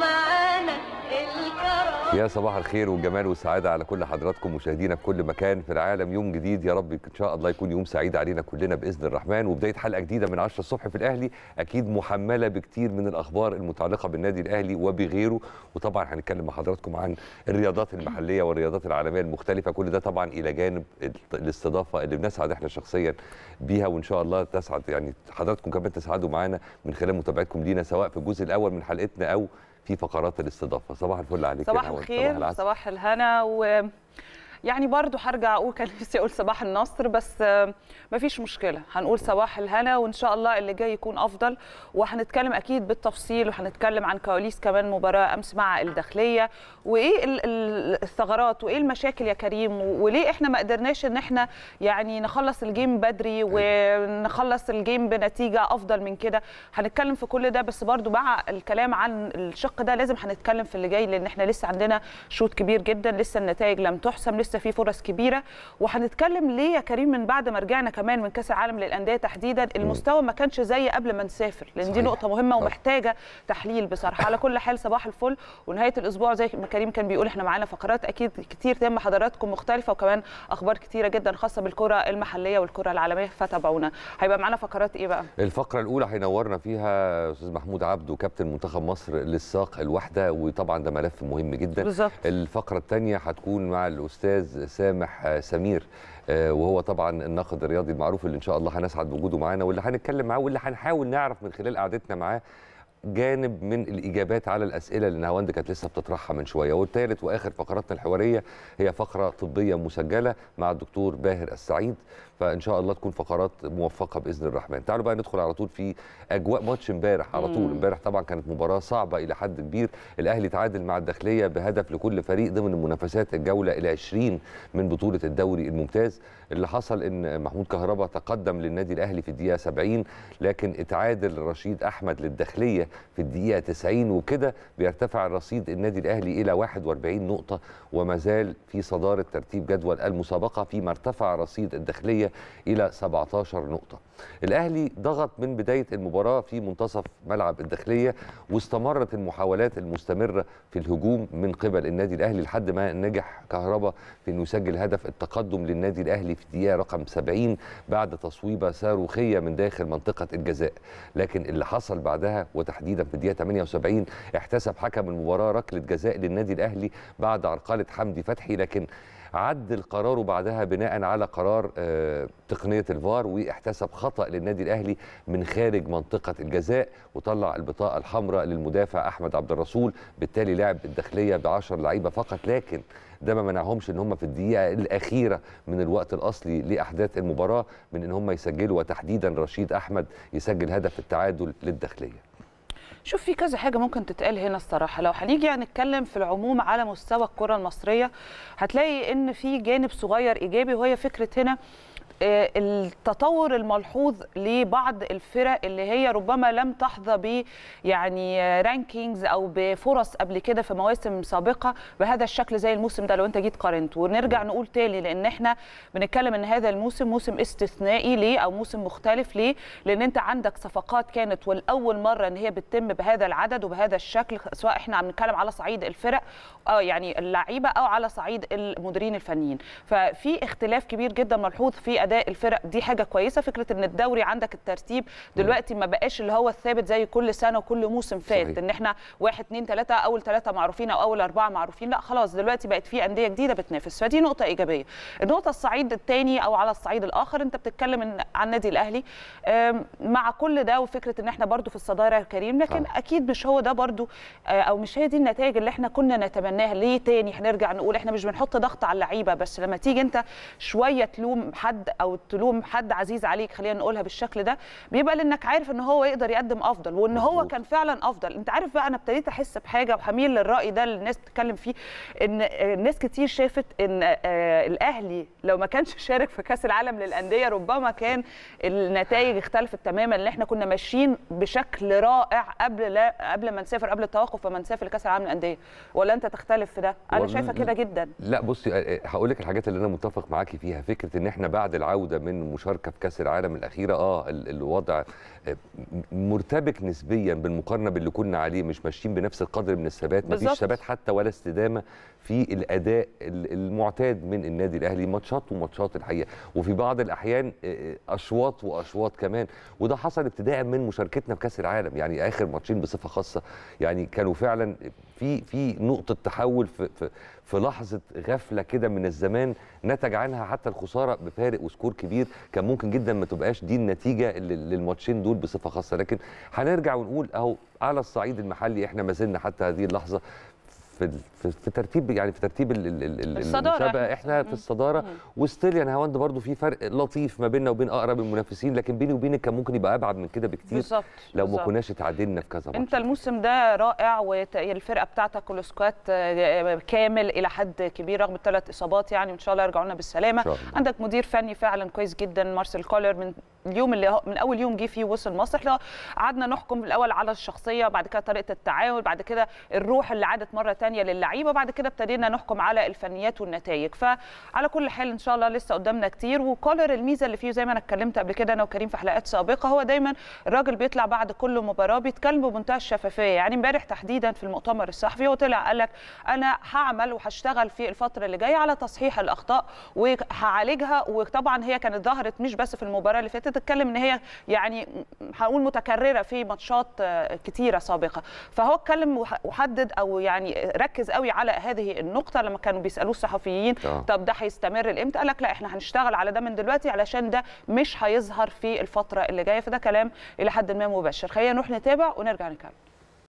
معانا الكرم يا صباح الخير والجمال والسعادة على كل حضراتكم مشاهدينا في كل مكان في العالم يوم جديد يا رب إن شاء الله يكون يوم سعيد علينا كلنا بإذن الرحمن وبداية حلقة جديدة من 10 الصبح في الأهلي أكيد محملة بكتير من الأخبار المتعلقة بالنادي الأهلي وبغيره وطبعا هنتكلم مع حضراتكم عن الرياضات المحلية والرياضات العالمية المختلفة كل ده طبعا إلى جانب الاستضافة اللي بنسعد إحنا شخصيا بيها وإن شاء الله تسعد يعني حضراتكم كمان تسعدوا معانا من خلال متابعتكم لينا سواء في الجزء الأول من حلقتنا أو في فقرات الاستضافه صباح الفل عليك صباح الخير صباح, الهنا و يعني برضو هرجع اقول كان نفسي اقول صباح النصر بس مفيش مشكله هنقول صباح الهنا وان شاء الله اللي جاي يكون افضل وهنتكلم اكيد بالتفصيل وهنتكلم عن كواليس كمان مباراه امس مع الداخليه وايه الثغرات وايه المشاكل يا كريم وليه احنا ما قدرناش ان احنا يعني نخلص الجيم بدري أيوة. ونخلص الجيم بنتيجه افضل من كده هنتكلم في كل ده بس برضو مع الكلام عن الشق ده لازم هنتكلم في اللي جاي لان احنا لسه عندنا شوط كبير جدا لسه النتائج لم تحسم لسه لسه في فرص كبيره وهنتكلم ليه يا كريم من بعد ما رجعنا كمان من كاس العالم للانديه تحديدا المستوى ما كانش زي قبل ما نسافر لان دي نقطه مهمه آه. ومحتاجه تحليل بصراحه على كل حال صباح الفل ونهايه الاسبوع زي ما كريم كان بيقول احنا معانا فقرات اكيد كتير تم حضراتكم مختلفه وكمان اخبار كتيره جدا خاصه بالكره المحليه والكره العالميه فتابعونا هيبقى معانا فقرات ايه بقى الفقره الاولى هينورنا فيها استاذ محمود عبده كابتن منتخب مصر للساق الواحده وطبعا ده ملف مهم جدا بالزبط. الفقره الثانيه هتكون مع الاستاذ الاستاذ سامح آه، سمير آه، وهو طبعا الناقد الرياضي المعروف اللي ان شاء الله هنسعد بوجوده معانا واللي هنتكلم معاه واللي هنحاول نعرف من خلال قعدتنا معاه جانب من الاجابات على الاسئله اللي نهاوند كانت لسه بتطرحها من شويه والثالث واخر فقراتنا الحواريه هي فقره طبيه مسجله مع الدكتور باهر السعيد فان شاء الله تكون فقرات موفقه باذن الرحمن تعالوا بقى ندخل على طول في اجواء ماتش امبارح على طول امبارح طبعا كانت مباراه صعبه الى حد كبير الاهلي تعادل مع الداخليه بهدف لكل فريق ضمن منافسات الجوله ال20 من بطوله الدوري الممتاز اللي حصل ان محمود كهربا تقدم للنادي الاهلي في الدقيقه 70 لكن اتعادل رشيد احمد للداخليه في الدقيقه 90 وكده بيرتفع الرصيد النادي الاهلي الى 41 نقطه وما زال في صداره ترتيب جدول المسابقه فيما ارتفع رصيد الداخليه الى 17 نقطه. الاهلي ضغط من بدايه المباراه في منتصف ملعب الداخليه واستمرت المحاولات المستمره في الهجوم من قبل النادي الاهلي لحد ما نجح كهربا في انه يسجل هدف التقدم للنادي الاهلي في الدقيقه رقم 70 بعد تصويبه صاروخيه من داخل منطقه الجزاء لكن اللي حصل بعدها وتحديدا تحديدا في الدقيقه 78 احتسب حكم المباراه ركله جزاء للنادي الاهلي بعد عرقله حمدي فتحي لكن عدل قراره بعدها بناء على قرار آه، تقنيه الفار واحتسب خطا للنادي الاهلي من خارج منطقه الجزاء وطلع البطاقه الحمراء للمدافع احمد عبد الرسول بالتالي لعب الداخليه ب 10 لعيبه فقط لكن ده ما منعهمش ان هم في الدقيقه الاخيره من الوقت الاصلي لاحداث المباراه من ان هم يسجلوا وتحديدا رشيد احمد يسجل هدف التعادل للداخليه شوف في كذا حاجه ممكن تتقال هنا الصراحه لو هنيجي نتكلم في العموم على مستوى الكره المصريه هتلاقي ان في جانب صغير ايجابي وهي فكره هنا آه، التطور الملحوظ لبعض الفرق اللي هي ربما لم تحظى ب يعني رانكينجز آه، او بفرص قبل كده في مواسم سابقه بهذا الشكل زي الموسم ده لو انت جيت قارنت ونرجع نقول تاني لان احنا بنتكلم ان هذا الموسم موسم استثنائي ليه او موسم مختلف ليه لان انت عندك صفقات كانت والاول مره ان هي بتتم بهذا العدد وبهذا الشكل سواء احنا عم نتكلم على صعيد الفرق او يعني اللعيبه او على صعيد المديرين الفنيين ففي اختلاف كبير جدا ملحوظ في اداء اداء الفرق دي حاجه كويسه فكره ان الدوري عندك الترتيب دلوقتي ما بقاش اللي هو الثابت زي كل سنه وكل موسم فات صحيح. ان احنا واحد اثنين ثلاثه اول ثلاثه معروفين او اول اربعه معروفين لا خلاص دلوقتي بقت في انديه جديده بتنافس فدي نقطه ايجابيه النقطه الصعيد الثاني او على الصعيد الاخر انت بتتكلم عن النادي الاهلي مع كل ده وفكره ان احنا برده في الصداره يا كريم لكن صح. نعم. اكيد مش هو ده برده آه، او مش هي دي النتائج اللي احنا كنا نتمناها ليه تاني هنرجع نقول احنا مش بنحط ضغط على اللعيبه بس لما تيجي انت شويه تلوم حد او تلوم حد عزيز عليك خلينا نقولها بالشكل ده بيبقى لانك عارف ان هو يقدر يقدم افضل وان هو كان فعلا افضل انت عارف بقى انا ابتديت احس بحاجه وحميل للراي ده اللي الناس بتتكلم فيه ان ناس كتير شافت ان آه، الاهلي لو ما كانش شارك في كاس العالم للانديه ربما كان النتائج اختلفت تماما اللي احنا كنا ماشيين بشكل رائع قبل لا قبل ما نسافر قبل التوقف وما نسافر لكاس العالم للانديه ولا انت تختلف في ده انا شايفه كده جدا لا بصي آه، آه، هقول لك الحاجات اللي انا متفق معاكي فيها فكره ان احنا بعد العوده من مشاركه في كاس العالم الاخيره اه الوضع آه، مرتبك نسبيا بالمقارنه باللي كنا عليه مش ماشيين بنفس القدر من الثبات مفيش ثبات حتى ولا استدامه في الاداء المعتاد من النادي الاهلي ماتشات وماتشات الحقيقه وفي بعض الاحيان آه، آه، اشواط واشواط كمان وده حصل ابتداء من مشاركتنا في كاس العالم يعني اخر ماتشين بصفه خاصه يعني كانوا فعلا في في نقطه تحول في في, في لحظه غفله كده من الزمان نتج عنها حتى الخساره بفارق وسكور كبير كان ممكن جدا ما تبقاش دي النتيجه للماتشين دول بصفه خاصه لكن هنرجع ونقول اهو على الصعيد المحلي احنا ما زلنا حتى هذه اللحظه في في ترتيب يعني في ترتيب الصداره احنا في الصداره وستيل يعني هاوند برضو في فرق لطيف ما بيننا وبين اقرب المنافسين لكن بيني وبينك كان ممكن يبقى ابعد من كده بكتير بالزبط. لو ما كناش اتعادلنا في كذا انت الموسم ده رائع والفرقه بتاعتك والسكواد آه، آه، كامل الى حد كبير رغم الثلاث اصابات يعني وان شاء الله يرجعوا لنا بالسلامه عندك مدير فني فعلا كويس جدا مارسيل كولر من اليوم اللي من اول يوم جه فيه وصل مصر احنا قعدنا نحكم الاول على الشخصيه بعد كده طريقه التعامل بعد كده الروح اللي عادت مره ثانيه للعيبه بعد كده ابتدينا نحكم على الفنيات والنتائج فعلى كل حال ان شاء الله لسه قدامنا كتير وكولر الميزه اللي فيه زي ما انا اتكلمت قبل كده انا وكريم في حلقات سابقه هو دايما الراجل بيطلع بعد كل مباراه بيتكلم بمنتهى الشفافيه يعني امبارح تحديدا في المؤتمر الصحفي هو طلع قال لك انا هعمل وهشتغل في الفتره اللي جايه على تصحيح الاخطاء وهعالجها وطبعا هي كانت ظهرت مش بس في المباراه اللي فاتت بتتكلم ان هي يعني هقول متكرره في ماتشات آه، كتيره سابقه فهو اتكلم وحدد او يعني ركز قوي على هذه النقطه لما كانوا بيسالوه الصحفيين آه. طب ده هيستمر لامتى قال لك لا احنا هنشتغل على ده من دلوقتي علشان ده مش هيظهر في الفتره اللي جايه فده كلام الى حد ما مباشر خلينا نروح نتابع ونرجع نكمل